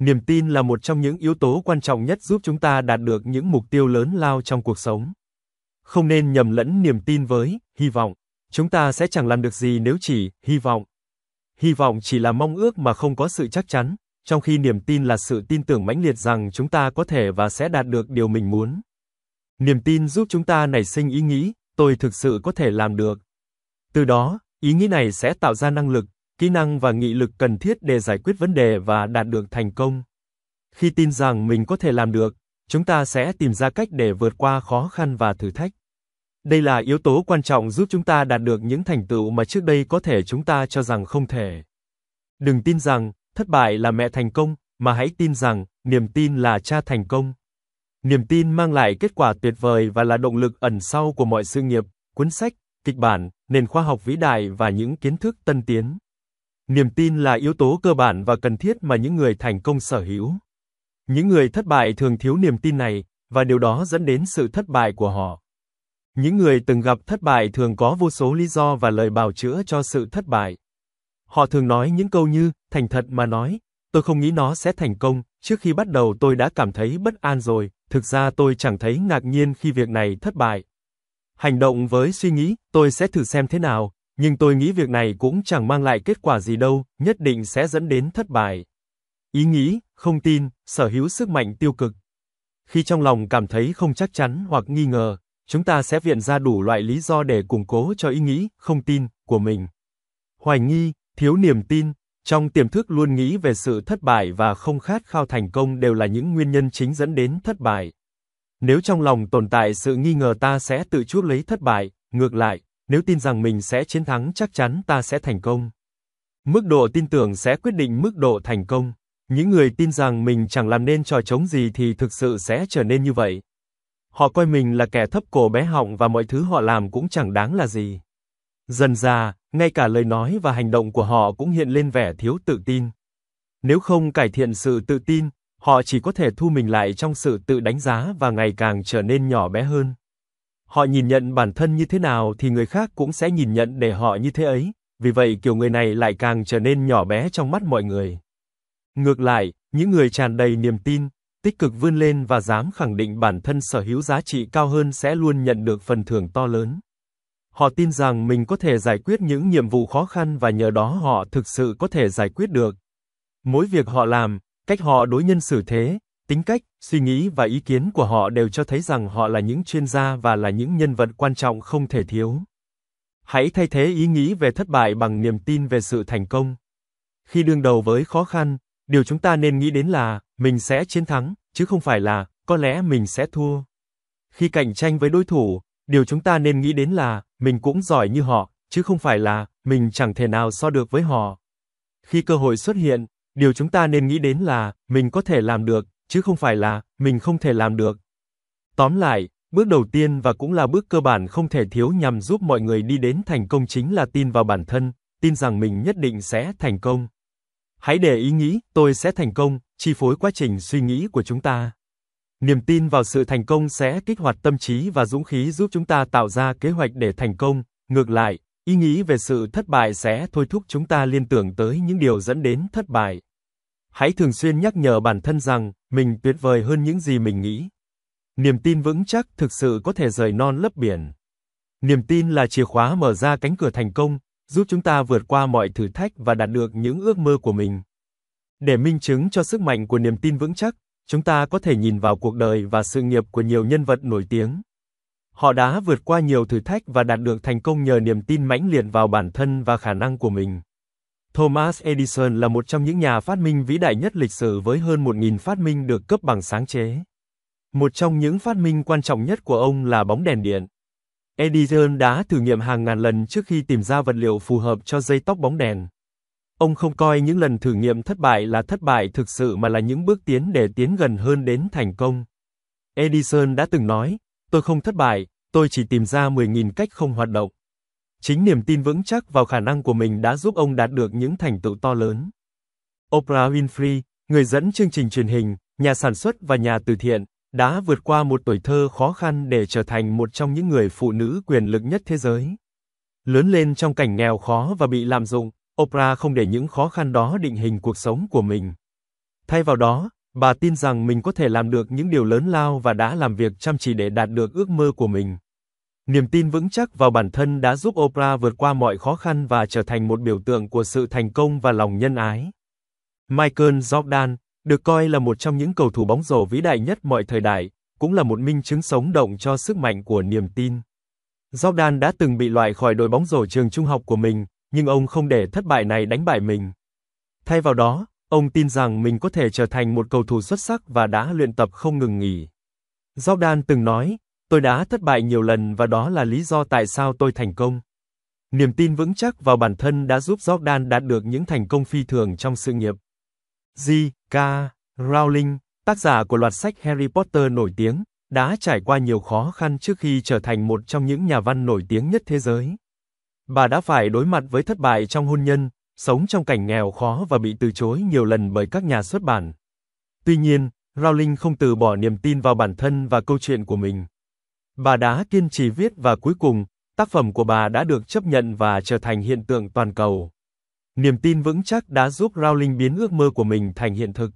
Niềm tin là một trong những yếu tố quan trọng nhất giúp chúng ta đạt được những mục tiêu lớn lao trong cuộc sống. Không nên nhầm lẫn niềm tin với hy vọng. Chúng ta sẽ chẳng làm được gì nếu chỉ hy vọng. Hy vọng chỉ là mong ước mà không có sự chắc chắn, trong khi niềm tin là sự tin tưởng mãnh liệt rằng chúng ta có thể và sẽ đạt được điều mình muốn. Niềm tin giúp chúng ta nảy sinh ý nghĩ, tôi thực sự có thể làm được. Từ đó, ý nghĩ này sẽ tạo ra năng lực, kỹ năng và nghị lực cần thiết để giải quyết vấn đề và đạt được thành công. Khi tin rằng mình có thể làm được, chúng ta sẽ tìm ra cách để vượt qua khó khăn và thử thách. Đây là yếu tố quan trọng giúp chúng ta đạt được những thành tựu mà trước đây có thể chúng ta cho rằng không thể. Đừng tin rằng thất bại là mẹ thành công, mà hãy tin rằng niềm tin là cha thành công. Niềm tin mang lại kết quả tuyệt vời và là động lực ẩn sau của mọi sự nghiệp, cuốn sách, kịch bản, nền khoa học vĩ đại và những kiến thức tân tiến. Niềm tin là yếu tố cơ bản và cần thiết mà những người thành công sở hữu. Những người thất bại thường thiếu niềm tin này, và điều đó dẫn đến sự thất bại của họ. Những người từng gặp thất bại thường có vô số lý do và lời bào chữa cho sự thất bại. Họ thường nói những câu như, thành thật mà nói, tôi không nghĩ nó sẽ thành công, trước khi bắt đầu tôi đã cảm thấy bất an rồi, thực ra tôi chẳng thấy ngạc nhiên khi việc này thất bại. Hành động với suy nghĩ, tôi sẽ thử xem thế nào, nhưng tôi nghĩ việc này cũng chẳng mang lại kết quả gì đâu, nhất định sẽ dẫn đến thất bại. Ý nghĩ, không tin, sở hữu sức mạnh tiêu cực. Khi trong lòng cảm thấy không chắc chắn hoặc nghi ngờ, chúng ta sẽ viện ra đủ loại lý do để củng cố cho ý nghĩ, không tin, của mình. Hoài nghi, thiếu niềm tin, trong tiềm thức luôn nghĩ về sự thất bại và không khát khao thành công đều là những nguyên nhân chính dẫn đến thất bại. Nếu trong lòng tồn tại sự nghi ngờ ta sẽ tự chuốc lấy thất bại, ngược lại, nếu tin rằng mình sẽ chiến thắng chắc chắn ta sẽ thành công. Mức độ tin tưởng sẽ quyết định mức độ thành công. Những người tin rằng mình chẳng làm nên trò trống gì thì thực sự sẽ trở nên như vậy. Họ coi mình là kẻ thấp cổ bé họng và mọi thứ họ làm cũng chẳng đáng là gì. Dần ra, ngay cả lời nói và hành động của họ cũng hiện lên vẻ thiếu tự tin. Nếu không cải thiện sự tự tin, họ chỉ có thể thu mình lại trong sự tự đánh giá và ngày càng trở nên nhỏ bé hơn. Họ nhìn nhận bản thân như thế nào thì người khác cũng sẽ nhìn nhận để họ như thế ấy, vì vậy kiểu người này lại càng trở nên nhỏ bé trong mắt mọi người. Ngược lại, những người tràn đầy niềm tin, tích cực vươn lên và dám khẳng định bản thân sở hữu giá trị cao hơn sẽ luôn nhận được phần thưởng to lớn. Họ tin rằng mình có thể giải quyết những nhiệm vụ khó khăn và nhờ đó họ thực sự có thể giải quyết được. Mỗi việc họ làm, cách họ đối nhân xử thế, Tính cách, suy nghĩ và ý kiến của họ đều cho thấy rằng họ là những chuyên gia và là những nhân vật quan trọng không thể thiếu. Hãy thay thế ý nghĩ về thất bại bằng niềm tin về sự thành công. Khi đương đầu với khó khăn, điều chúng ta nên nghĩ đến là mình sẽ chiến thắng, chứ không phải là có lẽ mình sẽ thua. Khi cạnh tranh với đối thủ, điều chúng ta nên nghĩ đến là mình cũng giỏi như họ, chứ không phải là mình chẳng thể nào so được với họ. Khi cơ hội xuất hiện, điều chúng ta nên nghĩ đến là mình có thể làm được, chứ không phải là mình không thể làm được. Tóm lại, bước đầu tiên và cũng là bước cơ bản không thể thiếu nhằm giúp mọi người đi đến thành công chính là tin vào bản thân, tin rằng mình nhất định sẽ thành công. Hãy để ý nghĩ tôi sẽ thành công chi phối quá trình suy nghĩ của chúng ta. Niềm tin vào sự thành công sẽ kích hoạt tâm trí và dũng khí giúp chúng ta tạo ra kế hoạch để thành công, ngược lại, ý nghĩ về sự thất bại sẽ thôi thúc chúng ta liên tưởng tới những điều dẫn đến thất bại. Hãy thường xuyên nhắc nhở bản thân rằng, mình tuyệt vời hơn những gì mình nghĩ. Niềm tin vững chắc thực sự có thể rời non lấp biển. Niềm tin là chìa khóa mở ra cánh cửa thành công, giúp chúng ta vượt qua mọi thử thách và đạt được những ước mơ của mình. Để minh chứng cho sức mạnh của niềm tin vững chắc, chúng ta có thể nhìn vào cuộc đời và sự nghiệp của nhiều nhân vật nổi tiếng. Họ đã vượt qua nhiều thử thách và đạt được thành công nhờ niềm tin mãnh liệt vào bản thân và khả năng của mình. Thomas Edison là một trong những nhà phát minh vĩ đại nhất lịch sử với hơn 1.000 phát minh được cấp bằng sáng chế. Một trong những phát minh quan trọng nhất của ông là bóng đèn điện. Edison đã thử nghiệm hàng ngàn lần trước khi tìm ra vật liệu phù hợp cho dây tóc bóng đèn. Ông không coi những lần thử nghiệm thất bại là thất bại thực sự mà là những bước tiến để tiến gần hơn đến thành công. Edison đã từng nói, tôi không thất bại, tôi chỉ tìm ra 10.000 cách không hoạt động. Chính niềm tin vững chắc vào khả năng của mình đã giúp ông đạt được những thành tựu to lớn. Oprah Winfrey, người dẫn chương trình truyền hình, nhà sản xuất và nhà từ thiện, đã vượt qua một tuổi thơ khó khăn để trở thành một trong những người phụ nữ quyền lực nhất thế giới. Lớn lên trong cảnh nghèo khó và bị lạm dụng, Oprah không để những khó khăn đó định hình cuộc sống của mình. Thay vào đó, bà tin rằng mình có thể làm được những điều lớn lao và đã làm việc chăm chỉ để đạt được ước mơ của mình. Niềm tin vững chắc vào bản thân đã giúp Oprah vượt qua mọi khó khăn và trở thành một biểu tượng của sự thành công và lòng nhân ái. Michael Jordan, được coi là một trong những cầu thủ bóng rổ vĩ đại nhất mọi thời đại, cũng là một minh chứng sống động cho sức mạnh của niềm tin. Jordan đã từng bị loại khỏi đội bóng rổ trường trung học của mình, nhưng ông không để thất bại này đánh bại mình. Thay vào đó, ông tin rằng mình có thể trở thành một cầu thủ xuất sắc và đã luyện tập không ngừng nghỉ. Jordan từng nói, Tôi đã thất bại nhiều lần và đó là lý do tại sao tôi thành công. Niềm tin vững chắc vào bản thân đã giúp Jordan đạt được những thành công phi thường trong sự nghiệp. J.K. Rowling, tác giả của loạt sách Harry Potter nổi tiếng, đã trải qua nhiều khó khăn trước khi trở thành một trong những nhà văn nổi tiếng nhất thế giới. Bà đã phải đối mặt với thất bại trong hôn nhân, sống trong cảnh nghèo khó và bị từ chối nhiều lần bởi các nhà xuất bản. Tuy nhiên, Rowling không từ bỏ niềm tin vào bản thân và câu chuyện của mình. Bà đã kiên trì viết và cuối cùng, tác phẩm của bà đã được chấp nhận và trở thành hiện tượng toàn cầu. Niềm tin vững chắc đã giúp Rowling biến ước mơ của mình thành hiện thực.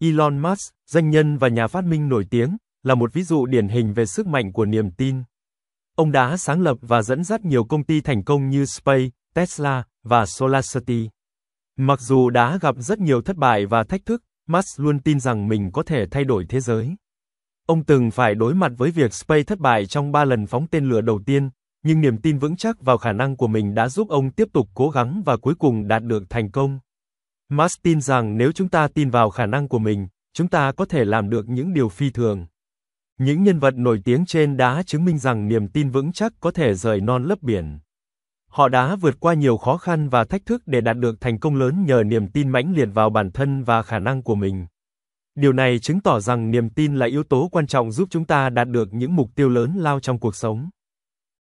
Elon Musk, doanh nhân và nhà phát minh nổi tiếng, là một ví dụ điển hình về sức mạnh của niềm tin. Ông đã sáng lập và dẫn dắt nhiều công ty thành công như Space, Tesla và SolarCity. Mặc dù đã gặp rất nhiều thất bại và thách thức, Musk luôn tin rằng mình có thể thay đổi thế giới. Ông từng phải đối mặt với việc Space thất bại trong 3 lần phóng tên lửa đầu tiên, nhưng niềm tin vững chắc vào khả năng của mình đã giúp ông tiếp tục cố gắng và cuối cùng đạt được thành công. Marx tin rằng nếu chúng ta tin vào khả năng của mình, chúng ta có thể làm được những điều phi thường. Những nhân vật nổi tiếng trên đã chứng minh rằng niềm tin vững chắc có thể rời non lấp biển. Họ đã vượt qua nhiều khó khăn và thách thức để đạt được thành công lớn nhờ niềm tin mãnh liệt vào bản thân và khả năng của mình. Điều này chứng tỏ rằng niềm tin là yếu tố quan trọng giúp chúng ta đạt được những mục tiêu lớn lao trong cuộc sống.